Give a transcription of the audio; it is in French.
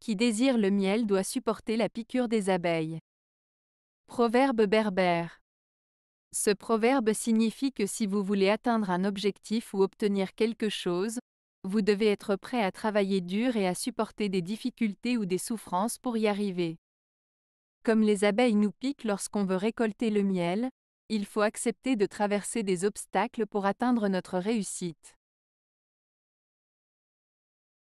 qui désire le miel doit supporter la piqûre des abeilles. Proverbe berbère. Ce proverbe signifie que si vous voulez atteindre un objectif ou obtenir quelque chose, vous devez être prêt à travailler dur et à supporter des difficultés ou des souffrances pour y arriver. Comme les abeilles nous piquent lorsqu'on veut récolter le miel, il faut accepter de traverser des obstacles pour atteindre notre réussite.